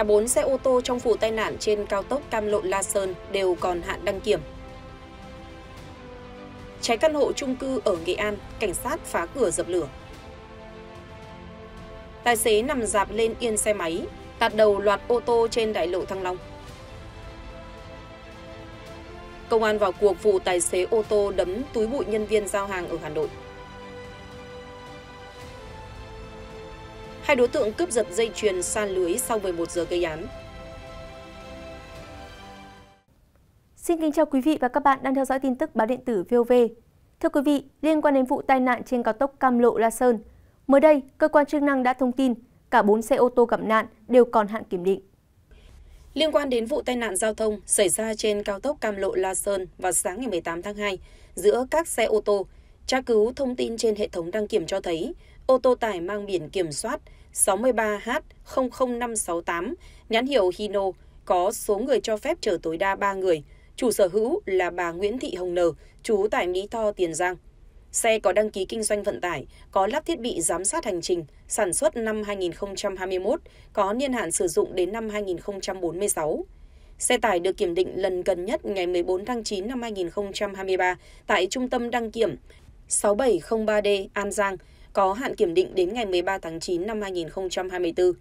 Cả 4 xe ô tô trong vụ tai nạn trên cao tốc Cam Lộ La Sơn đều còn hạn đăng kiểm. Cháy căn hộ trung cư ở Nghệ An, cảnh sát phá cửa dập lửa. Tài xế nằm dạp lên yên xe máy, tạt đầu loạt ô tô trên đại lộ Thăng Long. Công an vào cuộc vụ tài xế ô tô đấm túi bụi nhân viên giao hàng ở Hà Nội. Hai đối tượng cướp giật dây chuyền san lưới sau 11 giờ gây án. Xin kính chào quý vị và các bạn đang theo dõi tin tức báo điện tử VOV. Thưa quý vị, liên quan đến vụ tai nạn trên cao tốc Cam Lộ La Sơn, mới đây cơ quan chức năng đã thông tin cả 4 xe ô tô gặp nạn đều còn hạn kiểm định. Liên quan đến vụ tai nạn giao thông xảy ra trên cao tốc Cam Lộ La Sơn vào sáng ngày 18 tháng 2 giữa các xe ô tô, tra cứu thông tin trên hệ thống đăng kiểm cho thấy ô tô tải mang biển kiểm soát sáu mươi ba h năm sáu tám nhãn hiệu Hino, có số người cho phép chở tối đa ba người, chủ sở hữu là bà Nguyễn Thị Hồng Nở, chú tại Mỹ Tho, Tiền Giang. Xe có đăng ký kinh doanh vận tải, có lắp thiết bị giám sát hành trình, sản xuất năm 2021, có niên hạn sử dụng đến năm 2046. Xe tải được kiểm định lần gần nhất ngày 14 tháng 9 năm 2023 tại Trung tâm Đăng kiểm 6703D An Giang có hạn kiểm định đến ngày 13 tháng 9 năm 2024.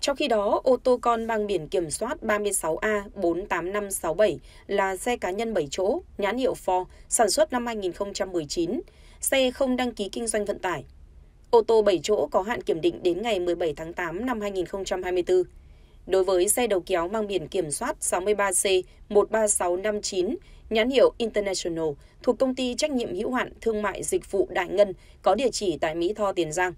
Trong khi đó, ô tô con mang biển kiểm soát 36A48567 là xe cá nhân 7 chỗ, nhãn hiệu Ford, sản xuất năm 2019, xe không đăng ký kinh doanh vận tải. Ô tô 7 chỗ có hạn kiểm định đến ngày 17 tháng 8 năm 2024. Đối với xe đầu kéo mang biển kiểm soát 63C13659 nhãn hiệu International thuộc công ty trách nhiệm hữu hạn thương mại dịch vụ Đại Ngân có địa chỉ tại Mỹ Tho, Tiền Giang.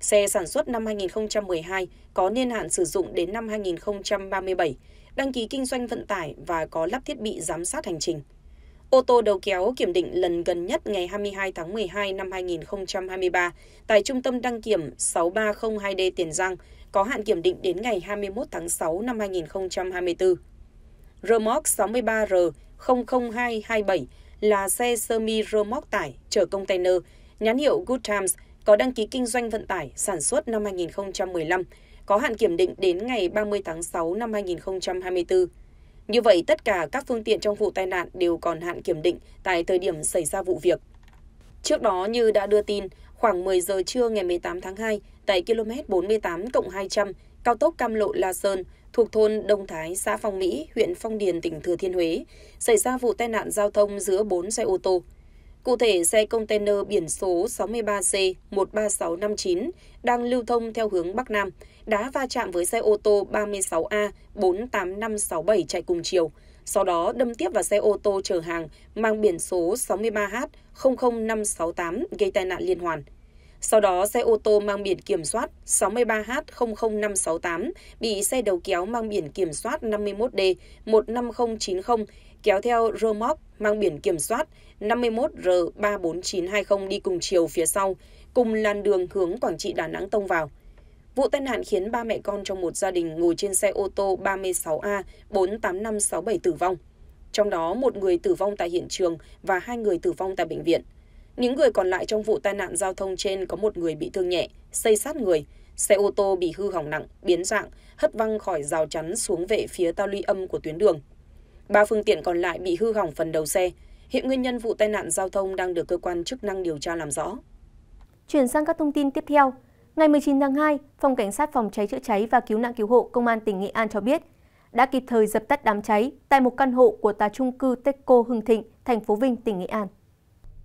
Xe sản xuất năm 2012 có niên hạn sử dụng đến năm 2037, đăng ký kinh doanh vận tải và có lắp thiết bị giám sát hành trình. Ô tô đầu kéo kiểm định lần gần nhất ngày 22 tháng 12 năm 2023 tại Trung tâm đăng kiểm 6302D Tiền Giang có hạn kiểm định đến ngày 21 tháng 6 năm 2024. Remox 63R 00227 là xe sơ mi rơ móc tải chở container nhãn hiệu Good Times có đăng ký kinh doanh vận tải sản xuất năm 2015, có hạn kiểm định đến ngày 30 tháng 6 năm 2024. Như vậy, tất cả các phương tiện trong vụ tai nạn đều còn hạn kiểm định tại thời điểm xảy ra vụ việc. Trước đó, như đã đưa tin, khoảng 10 giờ trưa ngày 18 tháng 2, tại km 48 200, cao tốc Cam Lộ La Sơn, thuộc thôn Đông Thái, xã Phong Mỹ, huyện Phong Điền, tỉnh Thừa Thiên Huế, xảy ra vụ tai nạn giao thông giữa 4 xe ô tô. Cụ thể, xe container biển số 63C13659 đang lưu thông theo hướng Bắc Nam đã va chạm với xe ô tô 36A48567 chạy cùng chiều, sau đó đâm tiếp vào xe ô tô chở hàng mang biển số 63H00568 gây tai nạn liên hoàn. Sau đó xe ô tô mang biển kiểm soát 63H00568 bị xe đầu kéo mang biển kiểm soát 51D 15090 kéo theo rơ móc mang biển kiểm soát 51R34920 đi cùng chiều phía sau, cùng làn đường hướng Quảng Trị Đà Nẵng tông vào. Vụ tai nạn khiến ba mẹ con trong một gia đình ngồi trên xe ô tô 36A 48567 tử vong. Trong đó một người tử vong tại hiện trường và hai người tử vong tại bệnh viện những người còn lại trong vụ tai nạn giao thông trên có một người bị thương nhẹ xây sát người xe ô tô bị hư hỏng nặng biến dạng hất văng khỏi rào chắn xuống vệ phía tao luy âm của tuyến đường ba phương tiện còn lại bị hư hỏng phần đầu xe hiện nguyên nhân vụ tai nạn giao thông đang được cơ quan chức năng điều tra làm rõ chuyển sang các thông tin tiếp theo ngày 19 tháng 2 phòng cảnh sát phòng cháy chữa cháy và cứu nạn cứu hộ công an tỉnh nghệ an cho biết đã kịp thời dập tắt đám cháy tại một căn hộ của tòa trung cư Techco Hưng Thịnh, thành phố Vinh, tỉnh Nghệ An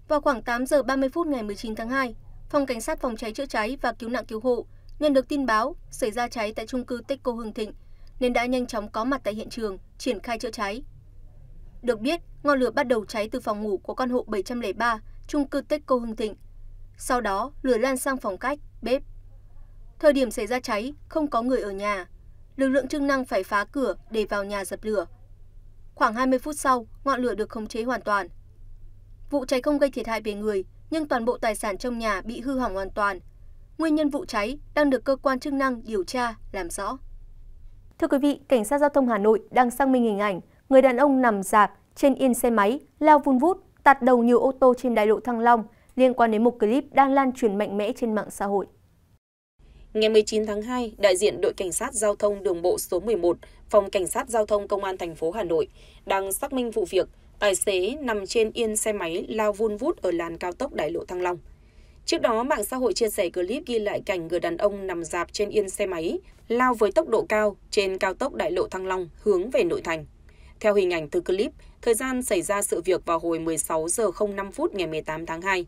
vào khoảng 8 giờ 30 phút ngày 19 tháng 2, phòng cảnh sát phòng cháy chữa cháy và cứu nạn cứu hộ nhận được tin báo xảy ra cháy tại trung cư techco hương thịnh nên đã nhanh chóng có mặt tại hiện trường triển khai chữa cháy được biết ngọn lửa bắt đầu cháy từ phòng ngủ của căn hộ 703 trung cư techco hương thịnh sau đó lửa lan sang phòng cách bếp thời điểm xảy ra cháy không có người ở nhà lực lượng chức năng phải phá cửa để vào nhà dập lửa khoảng 20 phút sau ngọn lửa được khống chế hoàn toàn vụ cháy không gây thiệt hại về người nhưng toàn bộ tài sản trong nhà bị hư hỏng hoàn toàn nguyên nhân vụ cháy đang được cơ quan chức năng điều tra làm rõ thưa quý vị cảnh sát giao thông hà nội đang xác minh hình ảnh người đàn ông nằm dạp trên yên xe máy lao vun vút tạt đầu nhiều ô tô trên đại lộ thăng long liên quan đến một clip đang lan truyền mạnh mẽ trên mạng xã hội Ngày 19 tháng 2, đại diện đội cảnh sát giao thông đường bộ số 11, phòng cảnh sát giao thông công an thành phố Hà Nội đang xác minh vụ việc Tài xế nằm trên yên xe máy lao vun vút ở làn cao tốc đại lộ Thăng Long. Trước đó, mạng xã hội chia sẻ clip ghi lại cảnh người đàn ông nằm dạp trên yên xe máy, lao với tốc độ cao trên cao tốc đại lộ Thăng Long hướng về nội thành. Theo hình ảnh từ clip, thời gian xảy ra sự việc vào hồi 16 giờ 05 phút ngày 18 tháng 2.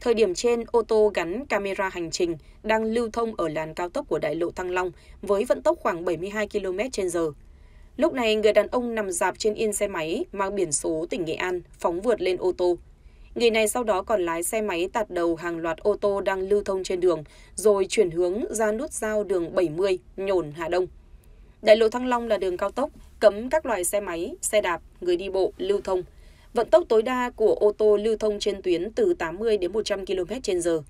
Thời điểm trên, ô tô gắn camera hành trình đang lưu thông ở làn cao tốc của đại lộ Thăng Long với vận tốc khoảng 72 km/h Lúc này, người đàn ông nằm dạp trên yên xe máy mang biển số tỉnh Nghệ An phóng vượt lên ô tô. Người này sau đó còn lái xe máy tạt đầu hàng loạt ô tô đang lưu thông trên đường, rồi chuyển hướng ra nút giao đường 70, nhổn Hà Đông. Đại lộ Thăng Long là đường cao tốc, cấm các loại xe máy, xe đạp, người đi bộ lưu thông. Vận tốc tối đa của ô tô lưu thông trên tuyến từ 80 đến 100 km/h.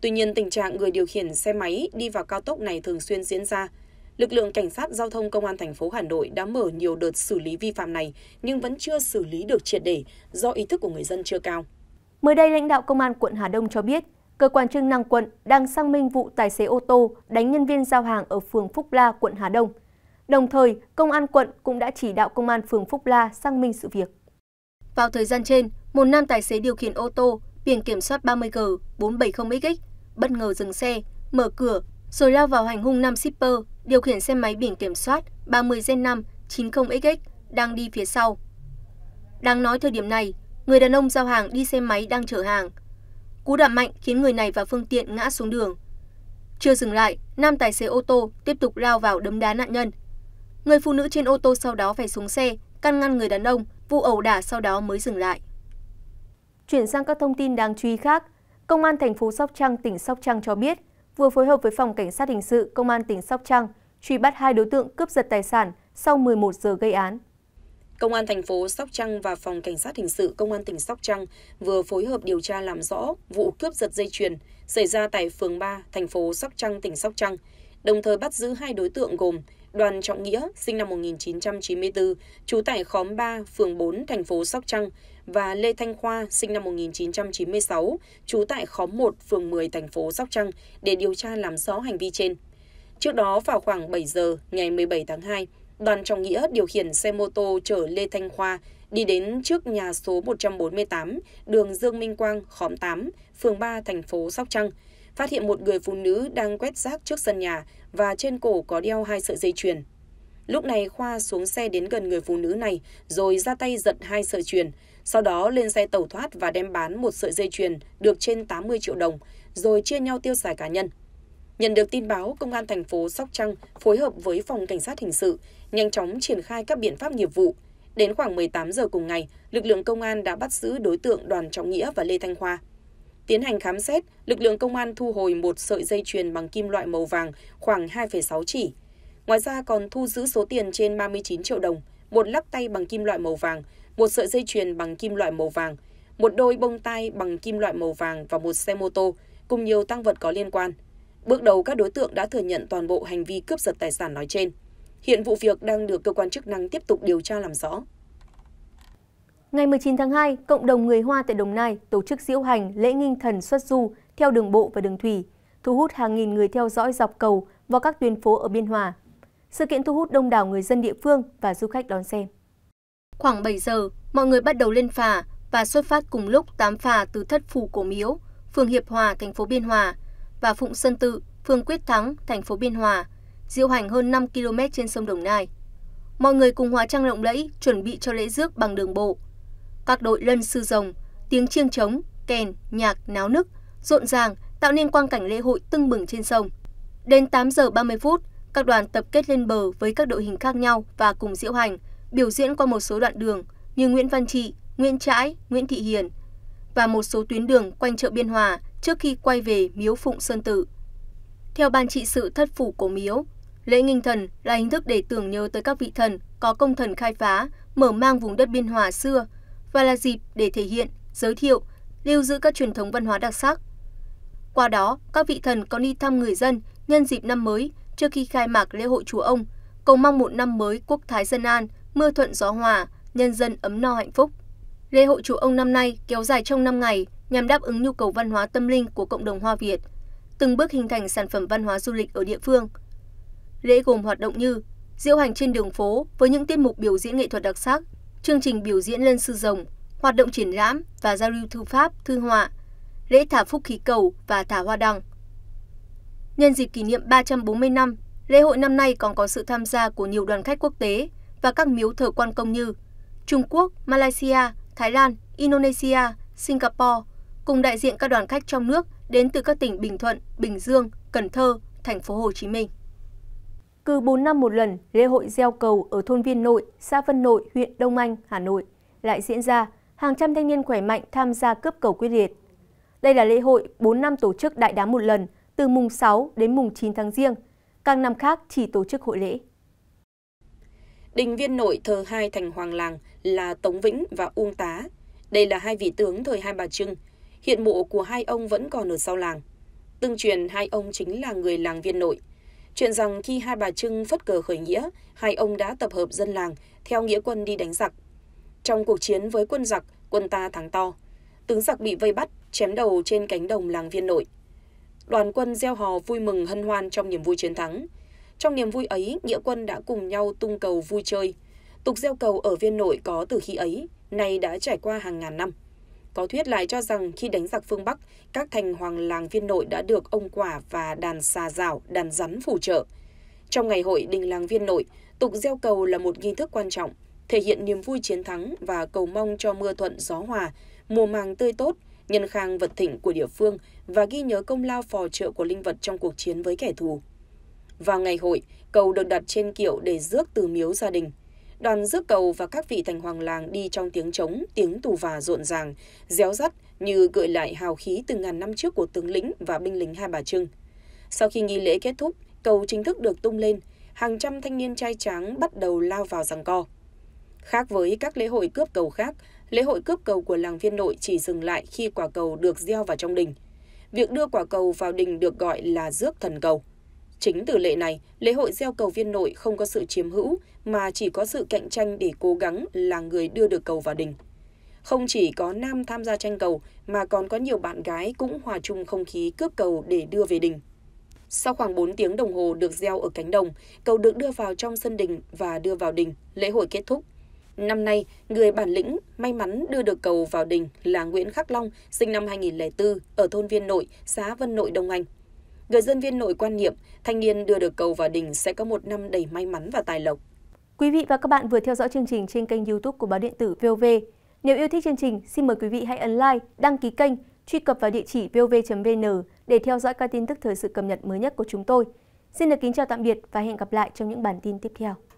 Tuy nhiên, tình trạng người điều khiển xe máy đi vào cao tốc này thường xuyên diễn ra lực lượng cảnh sát giao thông công an thành phố Hà Nội đã mở nhiều đợt xử lý vi phạm này nhưng vẫn chưa xử lý được triệt để do ý thức của người dân chưa cao. Mới đây, lãnh đạo công an quận Hà Đông cho biết, cơ quan chức năng quận đang xác minh vụ tài xế ô tô đánh nhân viên giao hàng ở phường Phúc La, quận Hà Đông. Đồng thời, công an quận cũng đã chỉ đạo công an phường Phúc La xác minh sự việc. Vào thời gian trên, một nam tài xế điều khiển ô tô biển kiểm soát 30G 470X bất ngờ dừng xe, mở cửa rồi lao vào hành hung nam shipper điều khiển xe máy biển kiểm soát 30Z590XX đang đi phía sau. đang nói thời điểm này, người đàn ông giao hàng đi xe máy đang chở hàng. Cú đạp mạnh khiến người này và phương tiện ngã xuống đường. Chưa dừng lại, nam tài xế ô tô tiếp tục lao vào đấm đá nạn nhân. Người phụ nữ trên ô tô sau đó phải xuống xe, căn ngăn người đàn ông, vụ ẩu đả sau đó mới dừng lại. Chuyển sang các thông tin đáng chú ý khác, Công an thành phố Sóc Trăng, tỉnh Sóc Trăng cho biết, vừa phối hợp với phòng cảnh sát hình sự công an tỉnh Sóc Trăng truy bắt hai đối tượng cướp giật tài sản sau 11 giờ gây án. Công an thành phố Sóc Trăng và phòng cảnh sát hình sự công an tỉnh Sóc Trăng vừa phối hợp điều tra làm rõ vụ cướp giật dây chuyền xảy ra tại phường 3, thành phố Sóc Trăng, tỉnh Sóc Trăng, đồng thời bắt giữ hai đối tượng gồm Đoàn Trọng Nghĩa, sinh năm 1994, trú tại khóm 3, phường 4, thành phố Sóc Trăng và Lê Thanh Khoa, sinh năm 1996, trú tại khóm 1, phường 10, thành phố Sóc Trăng để điều tra làm rõ hành vi trên. Trước đó vào khoảng 7 giờ ngày 17 tháng 2, Đoàn Trọng Nghĩa điều khiển xe mô tô chở Lê Thanh Khoa đi đến trước nhà số 148, đường Dương Minh Quang, khóm 8, phường 3, thành phố Sóc Trăng, phát hiện một người phụ nữ đang quét rác trước sân nhà và trên cổ có đeo hai sợi dây chuyền. Lúc này Khoa xuống xe đến gần người phụ nữ này rồi ra tay giật hai sợi chuyền, sau đó lên xe tẩu thoát và đem bán một sợi dây chuyền được trên 80 triệu đồng, rồi chia nhau tiêu xài cá nhân. Nhận được tin báo, Công an thành phố Sóc Trăng phối hợp với Phòng Cảnh sát Hình sự nhanh chóng triển khai các biện pháp nghiệp vụ. Đến khoảng 18 giờ cùng ngày, lực lượng công an đã bắt giữ đối tượng Đoàn Trọng Nghĩa và Lê Thanh Khoa. Tiến hành khám xét, lực lượng công an thu hồi một sợi dây chuyền bằng kim loại màu vàng khoảng 2,6 chỉ. Ngoài ra còn thu giữ số tiền trên 39 triệu đồng, một lắc tay bằng kim loại màu vàng, một sợi dây chuyền bằng kim loại màu vàng, một đôi bông tai bằng kim loại màu vàng và một xe mô tô cùng nhiều tăng vật có liên quan. Bước đầu các đối tượng đã thừa nhận toàn bộ hành vi cướp giật tài sản nói trên. Hiện vụ việc đang được cơ quan chức năng tiếp tục điều tra làm rõ. Ngày 19 tháng 2, cộng đồng người Hoa tại Đồng Nai tổ chức diễu hành lễ nghinh thần xuất du theo đường bộ và đường thủy, thu hút hàng nghìn người theo dõi dọc cầu và các tuyến phố ở Biên Hòa. Sự kiện thu hút đông đảo người dân địa phương và du khách đón xem khoảng bảy giờ mọi người bắt đầu lên phà và xuất phát cùng lúc tám phà từ thất phủ cổ miếu phường hiệp hòa thành phố biên hòa và phụng sơn tự phường quyết thắng thành phố biên hòa diễu hành hơn 5 km trên sông đồng nai mọi người cùng hóa trang lộng lẫy chuẩn bị cho lễ rước bằng đường bộ các đội lân sư rồng tiếng chiêng trống kèn nhạc náo nức rộn ràng tạo nên quang cảnh lễ hội tưng bừng trên sông đến 8 giờ 30 phút các đoàn tập kết lên bờ với các đội hình khác nhau và cùng diễu hành biểu diễn qua một số đoạn đường như nguyễn văn trị nguyễn trãi nguyễn thị hiền và một số tuyến đường quanh chợ biên hòa trước khi quay về miếu phụng sơn tự theo ban trị sự thất phủ cổ miếu lễ nghinh thần là hình thức để tưởng nhớ tới các vị thần có công thần khai phá mở mang vùng đất biên hòa xưa và là dịp để thể hiện giới thiệu lưu giữ các truyền thống văn hóa đặc sắc qua đó các vị thần còn đi thăm người dân nhân dịp năm mới trước khi khai mạc lễ hội chùa ông cầu mong một năm mới quốc thái dân an mưa thuận gió hòa, nhân dân ấm no hạnh phúc. Lễ hội chùa ông năm nay kéo dài trong 5 ngày nhằm đáp ứng nhu cầu văn hóa tâm linh của cộng đồng Hoa Việt, từng bước hình thành sản phẩm văn hóa du lịch ở địa phương. Lễ gồm hoạt động như diễu hành trên đường phố với những tiết mục biểu diễn nghệ thuật đặc sắc, chương trình biểu diễn lân sư rồng, hoạt động triển lãm và giao lưu thư pháp, thư họa, lễ thả phúc khí cầu và thả hoa đăng. Nhân dịp kỷ niệm 340 năm, lễ hội năm nay còn có sự tham gia của nhiều đoàn khách quốc tế, và các miếu thờ quan công như Trung Quốc, Malaysia, Thái Lan, Indonesia, Singapore cùng đại diện các đoàn khách trong nước đến từ các tỉnh Bình Thuận, Bình Dương, Cần Thơ, thành phố Hồ Chí Minh. Cứ 4 năm một lần, lễ hội gieo cầu ở thôn Viên Nội, xã Vân Nội, huyện Đông Anh, Hà Nội lại diễn ra, hàng trăm thanh niên khỏe mạnh tham gia cướp cầu quyết liệt. Đây là lễ hội 4 năm tổ chức đại đám một lần, từ mùng 6 đến mùng 9 tháng riêng. các năm khác chỉ tổ chức hội lễ. Đình viên nội thờ hai thành hoàng làng là Tống Vĩnh và Uông Tá. Đây là hai vị tướng thời Hai Bà Trưng. Hiện mộ của hai ông vẫn còn ở sau làng. Tương truyền hai ông chính là người làng viên nội. Chuyện rằng khi Hai Bà Trưng phất cờ khởi nghĩa, hai ông đã tập hợp dân làng theo nghĩa quân đi đánh giặc. Trong cuộc chiến với quân giặc, quân ta thắng to. Tướng giặc bị vây bắt, chém đầu trên cánh đồng làng viên nội. Đoàn quân gieo hò vui mừng hân hoan trong niềm vui chiến thắng. Trong niềm vui ấy, nghĩa quân đã cùng nhau tung cầu vui chơi. Tục gieo cầu ở viên nội có từ khi ấy, nay đã trải qua hàng ngàn năm. Có thuyết lại cho rằng khi đánh giặc phương Bắc, các thành hoàng làng viên nội đã được ông quả và đàn xà rào, đàn rắn phù trợ. Trong ngày hội đình làng viên nội, tục gieo cầu là một nghi thức quan trọng, thể hiện niềm vui chiến thắng và cầu mong cho mưa thuận gió hòa, mùa màng tươi tốt, nhân khang vật thịnh của địa phương và ghi nhớ công lao phò trợ của linh vật trong cuộc chiến với kẻ thù. Vào ngày hội, cầu được đặt trên kiệu để rước từ miếu gia đình. Đoàn rước cầu và các vị thành hoàng làng đi trong tiếng trống, tiếng tù và rộn ràng, réo rắt như gợi lại hào khí từ ngàn năm trước của tướng lĩnh và binh lính Hai Bà Trưng. Sau khi nghi lễ kết thúc, cầu chính thức được tung lên, hàng trăm thanh niên trai tráng bắt đầu lao vào giằng co. Khác với các lễ hội cướp cầu khác, lễ hội cướp cầu của làng viên nội chỉ dừng lại khi quả cầu được gieo vào trong đình. Việc đưa quả cầu vào đình được gọi là rước thần cầu. Chính từ lệ này, lễ hội gieo cầu viên nội không có sự chiếm hữu mà chỉ có sự cạnh tranh để cố gắng là người đưa được cầu vào đình. Không chỉ có nam tham gia tranh cầu mà còn có nhiều bạn gái cũng hòa chung không khí cướp cầu để đưa về đình. Sau khoảng 4 tiếng đồng hồ được gieo ở cánh đồng, cầu được đưa vào trong sân đình và đưa vào đình, lễ hội kết thúc. Năm nay, người bản lĩnh may mắn đưa được cầu vào đình là Nguyễn Khắc Long, sinh năm 2004, ở thôn Viên Nội, xã Vân Nội, Đông Anh người dân viên nội quan niệm thanh niên đưa được cầu vào đỉnh sẽ có một năm đầy may mắn và tài lộc. Quý vị và các bạn vừa theo dõi chương trình trên kênh youtube của báo điện tử VOV. Nếu yêu thích chương trình, xin mời quý vị hãy ấn like, đăng ký kênh, truy cập vào địa chỉ vov.vn để theo dõi các tin tức thời sự cập nhật mới nhất của chúng tôi. Xin được kính chào tạm biệt và hẹn gặp lại trong những bản tin tiếp theo.